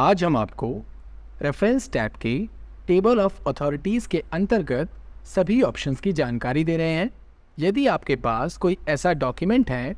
आज हम आपको रेफरेंस टैब के टेबल ऑफ अथॉरिटीज़ के अंतर्गत सभी ऑप्शंस की जानकारी दे रहे हैं यदि आपके पास कोई ऐसा डॉक्यूमेंट है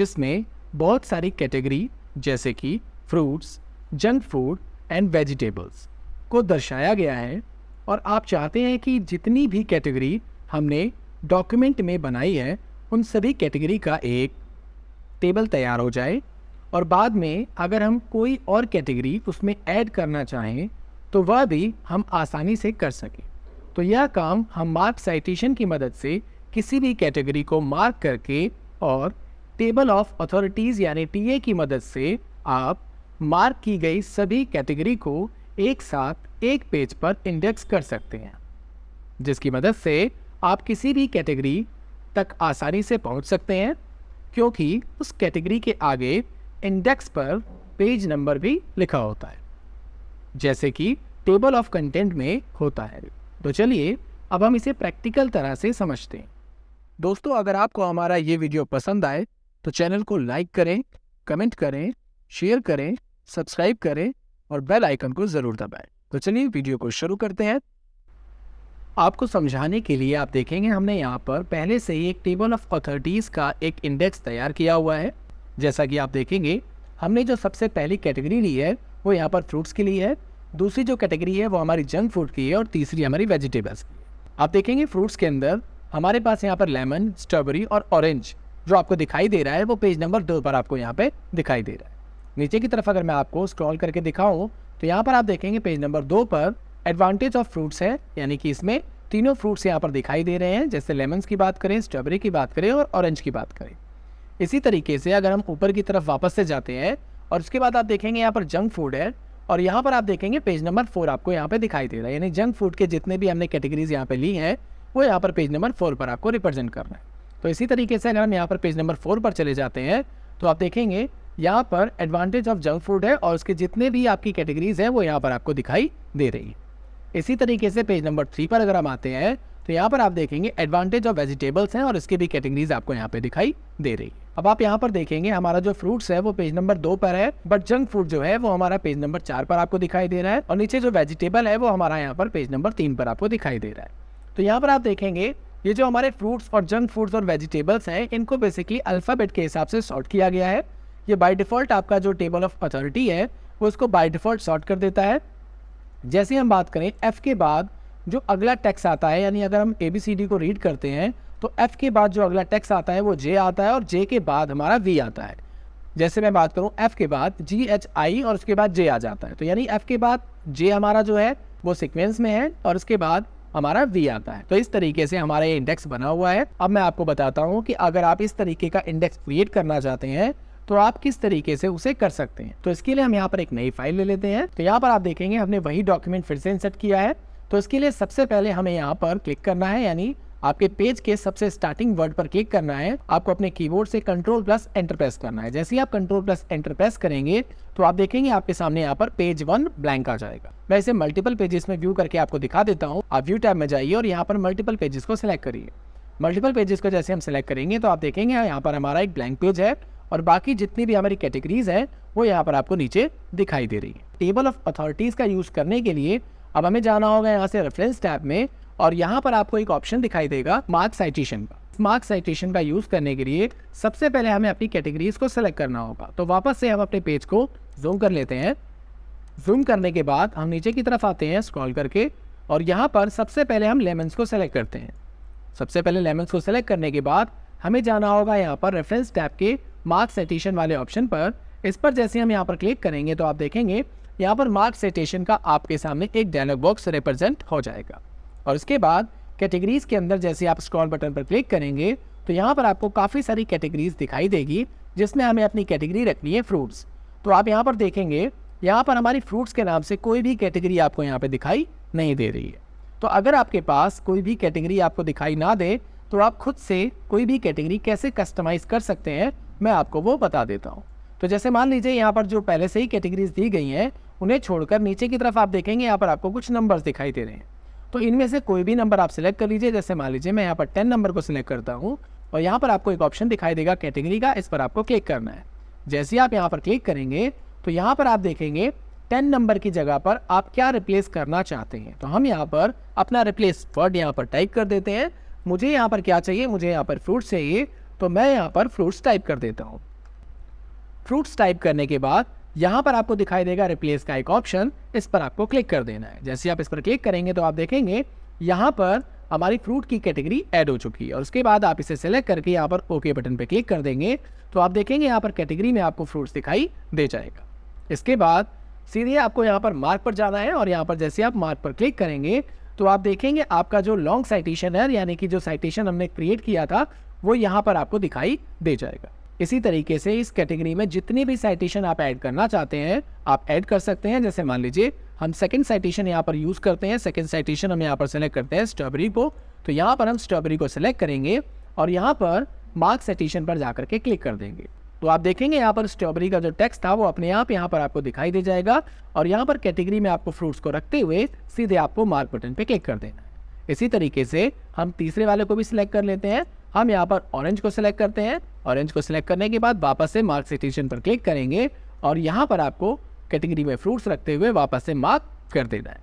जिसमें बहुत सारी कैटेगरी जैसे कि fruits junk food and vegetables को दर्शाया गया है और आप चाहते हैं कि जितनी भी कैटेगरी हमने डॉक्यूमेंट में बनाई है उन सभी कैटेगरी का एक टेबल तैयार हो जाए और बाद में अगर हम कोई और कैटेगरी उसमें ऐड करना चाहें तो वह भी हम आसानी से कर सकें तो यह काम हम मार्क साइटेशन की मदद से किसी भी कैटेगरी को मार्क करके और टेबल ऑफ अथॉरिटीज़ यानी टी की मदद से आप मार्क की गई सभी कैटेगरी को एक साथ एक पेज पर इंडेक्स कर सकते हैं जिसकी मदद से आप किसी भी कैटेगरी तक आसानी से पहुंच सकते हैं क्योंकि उस कैटेगरी के आगे इंडेक्स पर पेज नंबर भी लिखा होता है जैसे कि टेबल ऑफ कंटेंट में होता है तो चलिए अब हम इसे प्रैक्टिकल तरह से समझते हैं दोस्तों अगर आपको हमारा ये वीडियो पसंद आए तो चैनल को लाइक करें कमेंट करें शेयर करें सब्सक्राइब करें और बेल आइकन को ज़रूर दबाएं तो चलिए वीडियो को शुरू करते हैं आपको समझाने के लिए आप देखेंगे हमने यहाँ पर पहले से ही एक टेबल ऑफ अथॉरिटीज़ का एक इंडेक्स तैयार किया हुआ है जैसा कि आप देखेंगे हमने जो सबसे पहली कैटेगरी ली है वो यहाँ पर फ्रूट्स की ली है दूसरी जो कैटेगरी है वो हमारी जंक फूड की है और तीसरी हमारी वेजिटेबल्स की है आप देखेंगे फ्रूट्स के अंदर हमारे पास यहाँ पर लेमन स्ट्रॉबेरी और ऑरेंज जो आपको दिखाई दे रहा है वो पेज नंबर दो पर आपको यहाँ पे दिखाई दे रहा है नीचे की तरफ अगर मैं आपको स्क्रॉल करके दिखाऊँ तो यहाँ पर आप देखेंगे पेज नंबर दो पर एडवांटेज ऑफ फ्रूट्स है यानी कि इसमें तीनों फ्रूट्स यहाँ पर दिखाई दे रहे हैं जैसे लेमन्स की बात करें स्ट्रॉबेरी की बात करें और ऑरेंज की बात करें इसी तरीके से अगर हम ऊपर की तरफ वापस से जाते हैं और उसके बाद आप देखेंगे यहाँ पर जंक फूड है और यहाँ पर आप देखेंगे पेज नंबर फोर आपको यहाँ पे दिखाई दे रहा है यानी जंक फूड के जितने भी हमने कैटेगरीज यहाँ पे ली हैं वो यहाँ पर पेज नंबर फोर पर आपको रिप्रेजेंट कर रहे है तो इसी तरीके से अगर हम यहाँ पर पेज नंबर फोर पर चले जाते हैं तो आप देखेंगे यहाँ पर एडवांटेज ऑफ जंक फूड है और उसके जितने भी आपकी कैटेगरीज हैं वो यहाँ पर आपको दिखाई दे रही है इसी तरीके से पेज नंबर थ्री पर अगर हम आते हैं तो यहाँ पर आप देखेंगे एडवांटेज ऑफ वेजिटेबल्स हैं और इसके भी कैटेगरीज आपको यहाँ पर दिखाई दे रही है अब आप यहाँ पर देखेंगे हमारा जो फ्रूट्स है वो पेज नंबर दो पर है बट जंक फूड जो है वो हमारा पेज नंबर चार पर आपको दिखाई दे रहा है और नीचे जो वेजिटेबल है वो हमारा यहाँ पर पेज नंबर तीन पर आपको दिखाई दे रहा है तो यहाँ पर आप देखेंगे ये जो हमारे फ्रूट्स और जंक फूड्स और वेजिटेबल्स हैं इनको बेसिकली अल्फ़ाबेट के हिसाब से सॉर्ट किया गया है ये बाई डिफ़ॉल्ट आपका जो टेबल ऑफ अथॉरिटी है वो उसको बाई डिफ़ॉल्ट सॉर्ट कर देता है जैसे हम बात करें एफ़ के बाद जो अगला टैक्स आता है यानी अगर हम ए बी सी डी को रीड करते हैं तो एफ़ के बाद जो अगला टैक्स आता है वो जे आता है और जे के बाद हमारा वी आता है जैसे मैं बात करूँ एफ़ के बाद जी एच आई और उसके बाद जे आ जाता है तो यानी एफ़ के बाद जे हमारा जो है वो सिक्वेंस में है और उसके बाद हमारा वी आता है तो इस तरीके से हमारा ये इंडेक्स बना हुआ है अब मैं आपको बताता हूँ कि अगर आप इस तरीके का इंडेक्स क्रिएट करना चाहते हैं तो आप किस तरीके से उसे कर सकते हैं तो इसके लिए हम यहाँ पर एक नई फाइल ले लेते हैं तो यहाँ पर आप देखेंगे हमने वही डॉक्यूमेंट फिर से इंसर्ट किया है तो इसके लिए सबसे पहले हमें यहाँ पर क्लिक करना है यानी आपके पेज के सबसे स्टार्टिंग वर्ड पर क्लिक करना है आपको अपने कीबोर्ड से कंट्रोल प्लस एंटर प्रेस करना है जैसे ही आप कंट्रोल प्लस एंटर प्रेस करेंगे तो आप देखेंगे आपके सामने यहाँ पर पेज वन ब्लैंक आ जाएगा मैं इसे मल्टीपल पेजेस में व्यू करके आपको दिखा देता हूँ आप व्यू टैब में जाइए और यहाँ पर मल्टीपल पेजेस को सिलेक्ट करिए मल्टीपल पेजेस को जैसे हम सिलेक्ट करेंगे तो आप देखेंगे यहाँ पर हमारा एक ब्लैंक पेज है और बाकी जितनी भी हमारी कैटेगरीज है वो यहाँ पर आपको नीचे दिखाई दे रही है टेबल ऑफ अथॉरिटीज़ का यूज़ करने के लिए अब हमें जाना होगा यहाँ से रेफरेंस टैब में और यहाँ पर आपको एक ऑप्शन दिखाई देगा मार्क साइटेशन का मार्क साइटेशन का यूज़ करने के लिए सबसे पहले हमें अपनी कैटेगरीज को सेलेक्ट करना होगा तो वापस से हम अपने पेज को जूम कर लेते हैं जूम करने के बाद हम नीचे की तरफ आते हैं स्क्रॉल करके और यहाँ पर सबसे पहले हम लेमन्स को सेलेक्ट करते हैं सबसे पहले लेमन्स को सेलेक्ट करने के बाद हमें जाना होगा यहाँ पर रेफरेंस टैप के मार्क सेटेशन वाले ऑप्शन पर इस पर जैसे हम यहाँ पर क्लिक करेंगे तो आप देखेंगे यहाँ पर मार्क सेटेशन का आपके सामने एक डायलॉग बॉक्स रिप्रेजेंट हो जाएगा और उसके बाद कैटेगरीज़ के अंदर जैसे आप स्क्रॉल बटन पर क्लिक करेंगे तो यहाँ पर आपको काफ़ी सारी कैटेगरीज दिखाई देगी जिसमें हमें अपनी कैटेगरी रखनी है फ्रूट्स तो आप यहाँ पर देखेंगे यहाँ पर हमारी फ्रूट्स के नाम से कोई भी कैटेगरी आपको यहाँ पर दिखाई नहीं दे रही है तो अगर आपके पास कोई भी कैटेगरी आपको दिखाई ना दे तो आप खुद से कोई भी कैटेगरी कैसे कस्टमाइज़ कर सकते हैं मैं आपको वो बता देता हूँ तो जैसे मान लीजिए यहाँ पर जो पहले से ही कैटेगरीज दी गई हैं उन्हें छोड़कर नीचे की तरफ आप देखेंगे यहाँ पर आपको कुछ नंबर्स दिखाई दे रहे हैं तो इनमें से कोई भी नंबर आप सिलेक्ट कर लीजिए जैसे मान लीजिए मैं यहाँ पर टेन नंबर को सिलेक्ट करता हूँ और यहाँ पर आपको एक ऑप्शन दिखाई देगा कैटेगरी का इस पर आपको क्लिक करना है जैसे ही आप यहाँ पर क्लिक करेंगे तो यहाँ पर आप देखेंगे टेन नंबर की जगह पर आप क्या रिप्लेस करना चाहते हैं तो हम यहाँ पर अपना रिप्लेस वर्ड यहाँ पर टाइप कर देते हैं मुझे यहाँ पर क्या चाहिए मुझे यहाँ पर फ्रूट्स चाहिए तो मैं यहाँ पर फ्रूट्स टाइप कर देता हूँ फ्रूट्स टाइप करने के बाद यहाँ पर आपको दिखाई देगा रिप्लेस का एक ऑप्शन इस पर आपको क्लिक कर देना है जैसे आप इस पर क्लिक करेंगे तो आप देखेंगे यहाँ पर हमारी फ्रूट की कैटेगरी ऐड हो चुकी है और उसके बाद आप इसे सेलेक्ट करके यहाँ पर ओके बटन पर क्लिक कर देंगे तो आप देखेंगे यहाँ पर कैटेगरी में आपको फ्रूट्स दिखाई दे जाएगा इसके बाद सीधे आपको यहाँ पर मार्क पर जाना है और यहाँ पर जैसे आप मार्क पर क्लिक करेंगे तो आप देखेंगे आपका जो लॉन्ग साइटेशन है यानी कि जो साइटेशन हमने क्रिएट किया था वो यहाँ पर आपको दिखाई दे जाएगा इसी तरीके से इस कैटेगरी में जितनी भी साइटेशन आप ऐड करना चाहते हैं आप ऐड कर सकते हैं जैसे मान लीजिए हम सेकंड साइटेशन यहाँ पर यूज़ करते हैं सेकंड साइटेशन हम यहाँ पर सेलेक्ट करते हैं स्ट्रॉबेरी को तो यहाँ पर हम स्ट्रॉबेरी को सिलेक्ट करेंगे और यहाँ पर मार्क साइटेशन पर जाकर के क्लिक कर देंगे तो आप देखेंगे यहाँ पर स्ट्रॉबेरी का जो टेक्स्ट था वो अपने आप यहाँ पर आपको दिखाई दे जाएगा और यहाँ पर कैटेगरी में आपको फ्रूट्स को रखते हुए सीधे आपको मार्क बटन पर क्लिक कर देना है इसी तरीके से हम तीसरे वाले को भी सिलेक्ट कर लेते हैं हम यहाँ पर ऑरेंज को सिलेक्ट करते हैं ऑरेंज को सिलेक्ट करने के बाद वापस से मार्क सिटेशन पर क्लिक करेंगे और यहाँ पर आपको कैटेगरी में फ्रूट्स रखते हुए वापस से मार्क कर देना है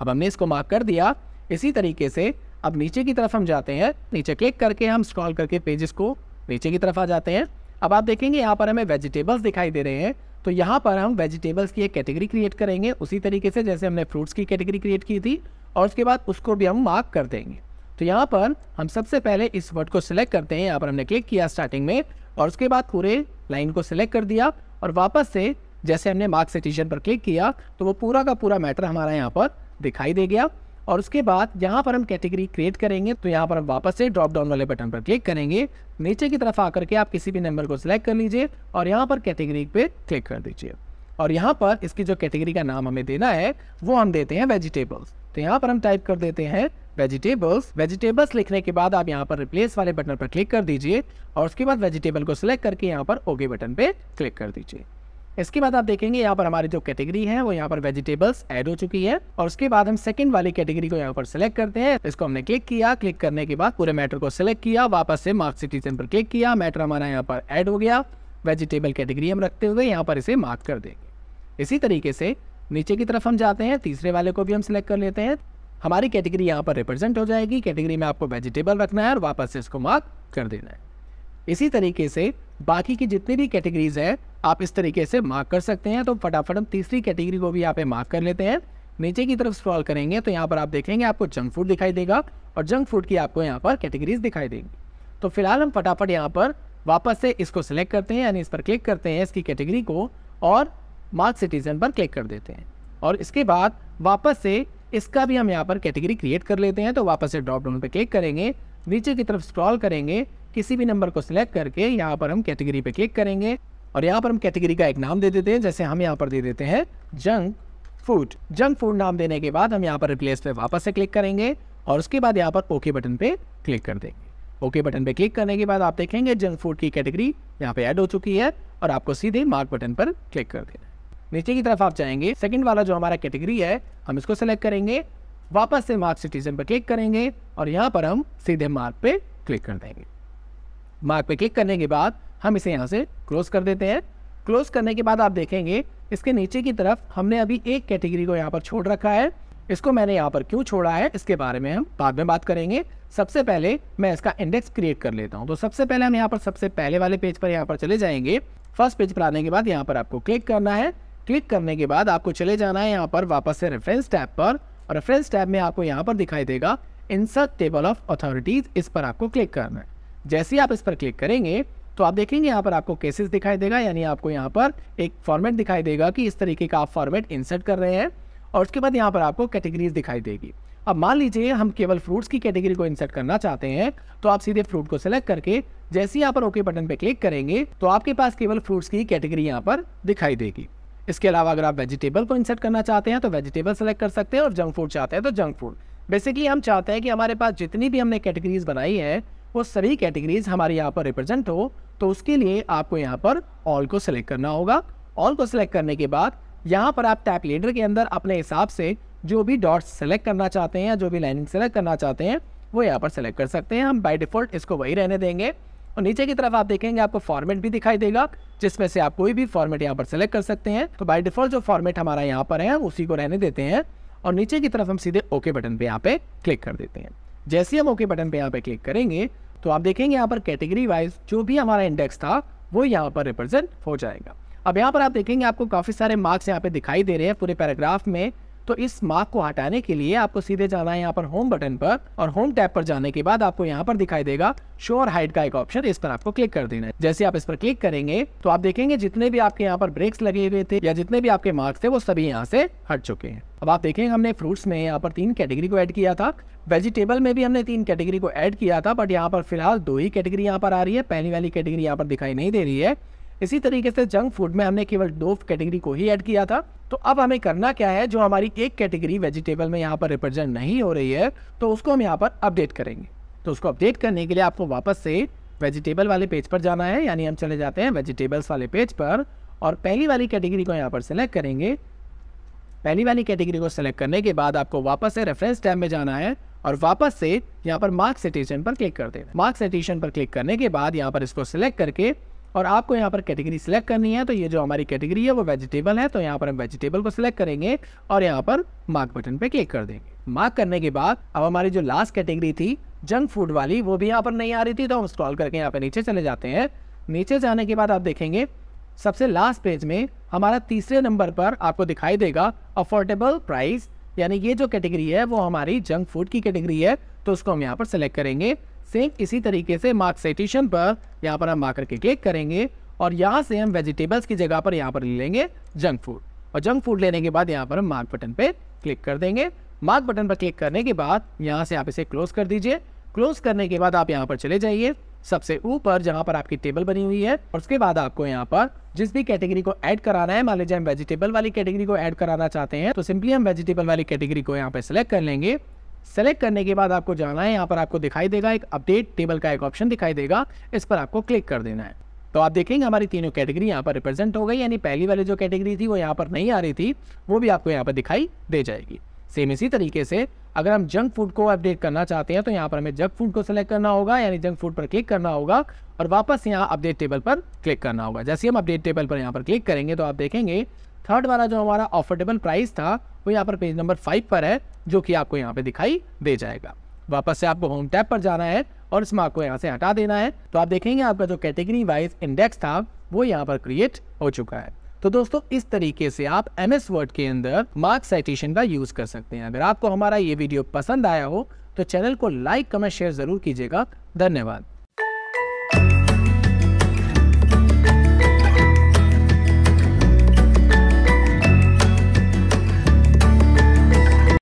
अब हमने इसको मार्क कर दिया इसी तरीके से अब नीचे की तरफ हम जाते हैं नीचे क्लिक करके हम स्क्रॉल करके पेजेस को नीचे की तरफ आ जाते हैं अब आप देखेंगे यहाँ पर हमें वेजिटेबल्स दिखाई दे रहे हैं तो यहाँ पर हम वेजिटेबल्स की एक कैटेगरी क्रिएट करेंगे उसी तरीके से जैसे हमने फ्रूट्स की कैटेगरी क्रिएट की थी और उसके बाद उसको भी हम मार्क कर देंगे तो यहाँ पर हम सबसे पहले इस वर्ड को सिलेक्ट करते हैं यहाँ पर हमने क्लिक किया स्टार्टिंग में और उसके बाद पूरे लाइन को सिलेक्ट कर दिया और वापस से जैसे हमने मार्क सेटिशन पर क्लिक किया तो वो पूरा का पूरा मैटर हमारा यहाँ पर दिखाई दे गया और उसके बाद यहाँ पर हम कैटेगरी क्रिएट करेंगे तो यहाँ पर हम वापस से ड्रॉप डाउन वाले बटन पर क्लिक करेंगे नीचे की तरफ आकर के आप किसी भी नंबर को सिलेक्ट कर लीजिए और यहाँ पर कैटेगरी पे क्लिक कर दीजिए और यहाँ पर इसकी जो कैटेगरी का नाम हमें देना है वो हम देते हैं वेजिटेबल्स तो यहाँ पर हम टाइप कर देते हैं वेजिटेबल्स वेजिटेबल्स लिखने के बाद आप यहाँ पर रिप्लेस वाले बटन पर क्लिक कर दीजिए और उसके बाद वेजिटेबल को सिलेक्ट करके यहाँ पर ओके बटन पर क्लिक कर दीजिए इसके बाद आप देखेंगे यहाँ पर हमारी जो कैटेगरी है वो यहाँ पर वेजिटेबल्स ऐड हो चुकी है और उसके बाद हम सेकंड वाली कैटेगरी को यहाँ पर सिलेक्ट करते हैं इसको हमने क्लिक किया क्लिक करने के बाद पूरे मैटर को सिलेक्ट किया वापस से मार्क सिटीजन पर क्लिक किया मैटर हमारा यहाँ पर ऐड हो गया वेजिटेबल कैटेगरी हम रखते हुए यहाँ पर इसे मार्क कर देंगे इसी तरीके से नीचे की तरफ हम जाते हैं तीसरे वाले को भी हम सिलेक्ट कर लेते हैं हमारी कैटेगरी यहाँ पर रिप्रेजेंट हो जाएगी कैटेगरी में आपको वेजिटेबल रखना है और वापस से इसको मार्क कर देना है इसी तरीके से बाकी की जितनी भी कैटेगरीज है आप इस तरीके से मार्क कर सकते हैं तो फटाफट हम तीसरी कैटेगरी को भी यहाँ पे मार्क कर लेते हैं नीचे की तरफ स्क्रॉल करेंगे तो यहाँ पर आप देखेंगे आपको जंक फूड दिखाई देगा और जंक फूड की आपको यहाँ पर कैटेगरीज दिखाई देंगी तो फिलहाल हम फटाफट यहाँ पर वापस से इसको सिलेक्ट करते हैं यानी इस पर क्लिक करते हैं इसकी कैटेगरी को और मार्क सिटीजन पर क्लिक कर देते हैं और इसके बाद वापस से इसका भी हम यहाँ पर कैटेगरी क्रिएट कर लेते हैं तो वापस से ड्रॉप डाउन पर क्लिक करेंगे नीचे की तरफ स्क्रॉल करेंगे किसी भी नंबर को सिलेक्ट करके यहाँ पर हम कैटेगरी पे क्लिक करेंगे और यहाँ पर हम कैटेगरी का एक नाम दे देते हैं जैसे हम यहाँ पर दे देते हैं जंक फूड जंक फूड नाम देने के बाद हम यहाँ पर रिप्लेस पे वापस से क्लिक करेंगे और उसके बाद यहाँ पर ओके बटन पे क्लिक कर देंगे ओके बटन पे क्लिक करने के बाद आप देखेंगे जंक फूड की कैटेगरी यहाँ पे ऐड हो चुकी है और आपको सीधे मार्क बटन पर क्लिक कर देना नीचे की तरफ आप जाएंगे सेकंड वाला जो हमारा कैटेगरी है हम इसको सेलेक्ट करेंगे वापस से मार्क सिटीजन पर क्लिक करेंगे और यहाँ पर हम सीधे मार्क पे क्लिक कर देंगे मार्क पे क्लिक करने के बाद हम इसे यहाँ से क्लोज कर देते हैं क्लोज करने के बाद आप देखेंगे इसके नीचे की तरफ हमने अभी एक कैटेगरी को यहाँ पर छोड़ रखा है इसको मैंने यहाँ पर क्यों छोड़ा है इसके बारे में हम बाद में बात करेंगे सबसे पहले मैं इसका इंडेक्स क्रिएट कर लेता हूँ तो सबसे पहले हम यहाँ पर सबसे पहले वाले पेज पर यहाँ पर चले जाएंगे फर्स्ट पेज पर आने के बाद यहाँ पर आपको क्लिक करना है क्लिक करने के बाद आपको चले जाना है यहाँ पर वापस से रेफरेंस टैब पर और रेफरेंस टैब में आपको यहाँ पर दिखाई देगा इंसर्ट टेबल ऑफ अथॉरिटीज़ इस पर आपको क्लिक करना है जैसे ही आप इस पर क्लिक करेंगे तो आप देखेंगे यहाँ पर आपको केसेस दिखाई देगा यानी आपको यहाँ पर एक फॉर्मेट दिखाई देगा कि इस तरीके का आप फॉर्मेट इंसर्ट कर रहे हैं और उसके बाद यहाँ पर आपको कैटेगरीज दिखाई देगी अब मान लीजिए हम केवल फ्रूट्स की कैटेगरी को इंसर्ट करना चाहते हैं तो आप सीधे फ्रूट को सिलेक्ट करके जैसे ही यहाँ पर ओके बटन पर क्लिक करेंगे तो आपके पास केवल फ्रूट्स की कैटेगरी यहाँ पर दिखाई देगी इसके अलावा अगर आप वेजिटेबल को इंसर्ट करना चाहते हैं तो वेजिटेबल सेलेक्ट कर सकते हैं और जंक फूड चाहते हैं तो जंक फूड बेसिकली हम चाहते हैं कि हमारे पास जितनी भी हमने कैटेगरीज बनाई है वो सभी कैटेगरीज हमारे यहाँ पर रिप्रेजेंट हो तो उसके लिए आपको यहाँ पर ऑल को सिलेक्ट करना होगा ऑल को सिलेक्ट करने के बाद यहाँ पर आप टैप लीडर के अंदर अपने हिसाब से जो भी डॉट्स सेलेक्ट करना चाहते हैं या जो भी लाइनिंग सेलेक्ट करना चाहते हैं वो यहाँ पर सेलेक्ट कर सकते हैं हम बाय डिफ़ॉल्ट इसको वही रहने देंगे और नीचे की तरफ आप देखेंगे आपको फॉर्मेट भी दिखाई देगा जिसमें से आप कोई भी फॉर्मेट यहाँ पर सेलेक्ट कर सकते हैं तो बाई डिफॉल्ट जो फॉर्मेट हमारा यहाँ पर है उसी को रहने देते हैं और नीचे की तरफ हम सीधे ओके बटन पे यहाँ पे क्लिक कर देते हैं जैसे हम ओके बटन पे यहाँ पे क्लिक करेंगे तो आप देखेंगे यहाँ पर कैटेगरी वाइज जो भी हमारा इंडेक्स था वो यहाँ पर रिप्रेजेंट हो जाएगा अब यहाँ पर आप देखेंगे आपको काफ़ी सारे मार्क्स यहाँ पे दिखाई दे रहे हैं पूरे पैराग्राफ में तो इस मार्क को हटाने के लिए आपको सीधे जाना है यहाँ पर होम बटन पर और होम टैब पर जाने के बाद आपको यहाँ पर दिखाई देगा शो और का एक ऑप्शन इस पर आपको क्लिक कर देना है जैसे आप इस पर क्लिक करेंगे तो आप देखेंगे जितने भी आपके यहाँ पर ब्रेक्स लगे हुए थे या जितने भी आपके मार्क्स थे वो सभी यहाँ से हट चुके हैं अब आप देखेंगे हमने फ्रूट्स में यहाँ पर तीन कैटेगरी को ऐड किया था वेजिटेबल में भी हमने तीन कैटेगरी को ऐड किया था बट यहाँ पर फिलहाल दो ही कैटेगरी यहाँ पर आ रही है पहली वाली कैटेगरी यहाँ पर दिखाई नहीं दे रही है इसी तरीके से जंक फूड में हमने केवल दो कैटेगरी को ही ऐड किया था तो अब हमें करना क्या है जो हमारी एक कैटेगरी वेजिटेबल में यहाँ पर रिप्रेजेंट नहीं हो रही है तो उसको हम यहाँ पर अपडेट करेंगे तो उसको अपडेट करने के लिए आपको वापस से वेजिटेबल वाले पेज पर जाना है यानी हम चले जाते हैं वेजिटेबल्स वाले पेज पर और पहली वाली कैटेगरी को यहाँ पर सेलेक्ट करेंगे पहली वाली कैटेगरी को सेलेक्ट करने के बाद आपको वापस से रेफरेंस टैब में जाना है और वापस से यहाँ पर मार्क्स सेटेशन पर क्लिक कर देना मार्क्स सेटेशन पर क्लिक करने के बाद यहाँ पर इसको सिलेक्ट करके और आपको यहाँ पर कैटेगरी सेलेक्ट करनी है तो ये जो हमारी कैटेगरी है वो वेजिटेबल है तो यहाँ पर हम वेजिटेबल को सिलेक्ट करेंगे और यहाँ पर मार्क बटन पर क्लिक कर देंगे मार्क करने के बाद अब हमारी जो लास्ट कैटेगरी थी जंक फूड वाली वो भी यहाँ पर नहीं आ रही थी तो हम स्क्रॉल करके यहाँ पर नीचे चले जाते हैं नीचे जाने के बाद आप देखेंगे सबसे लास्ट पेज में हमारा तीसरे नंबर पर आपको दिखाई देगा अफोर्डेबल प्राइस यानी ये जो कैटेगरी है वो हमारी जंक फूड की कैटेगरी है तो उसको हम यहाँ पर सेलेक्ट करेंगे सेम इसी तरीके से मार्क सेटिशन पर यहाँ पर हम मार्कर के क्लिक करेंगे और यहाँ से हम वेजिटेबल्स की जगह पर यहाँ पर ले लेंगे जंक फूड और जंक फूड लेने के बाद यहाँ पर हम मार्क बटन पर क्लिक कर देंगे मार्क बटन पर क्लिक करने के बाद यहाँ से आप इसे क्लोज कर दीजिए क्लोज करने के बाद आप यहाँ पर चले जाइए सबसे ऊपर जहाँ पर आपकी टेबल बनी हुई है और उसके बाद आपको यहाँ पर जिस भी कैटेगरी को ऐड कराना है मान लीजिए हम वेजिटेबल वाली कैटेगरी को ऐड कराना चाहते हैं तो सिंपली हम वेजिटेबल वाली कैटेगरी को यहाँ पर सिलेक्ट कर लेंगे सेलेक्ट करने के बाद आपको जाना है यहाँ पर आपको दिखाई देगा एक अपडेट टेबल का एक ऑप्शन दिखाई देगा इस पर आपको क्लिक कर देना है तो आप देखेंगे हमारी तीनों कैटेगरी यहाँ पर रिप्रेजेंट हो गई यानी पहली वाली जो कैटेगरी थी वो यहाँ पर नहीं आ रही थी वो भी आपको यहाँ पर दिखाई दे जाएगी सेम इसी तरीके से अगर हम जंक फूड को अपडेट करना चाहते हैं तो यहाँ पर हमें जंक फूड को सिलेक्ट करना होगा यानी जंक फूड पर क्लिक करना होगा और वापस यहाँ अपडेट टेबल पर क्लिक करना होगा जैसे हम अपडेट टेबल पर यहाँ पर क्लिक करेंगे तो आप देखेंगे थर्ड वाला जो हमारा ऑफर्डेबल प्राइस था वो यहाँ पर पेज नंबर फाइव पर है जो कि आपको यहाँ पे दिखाई दे जाएगा वापस से आपको होम टैप पर जाना है और इस मार्क को यहाँ से हटा देना है तो आप देखेंगे आपका जो कैटेगरी वाइज इंडेक्स था वो यहाँ पर क्रिएट हो चुका है तो दोस्तों इस तरीके से आप एम एस वर्ड के अंदर मार्क साइटेशन का यूज कर सकते हैं अगर आपको हमारा ये वीडियो पसंद आया हो तो चैनल को लाइक कमेंट शेयर जरूर कीजिएगा धन्यवाद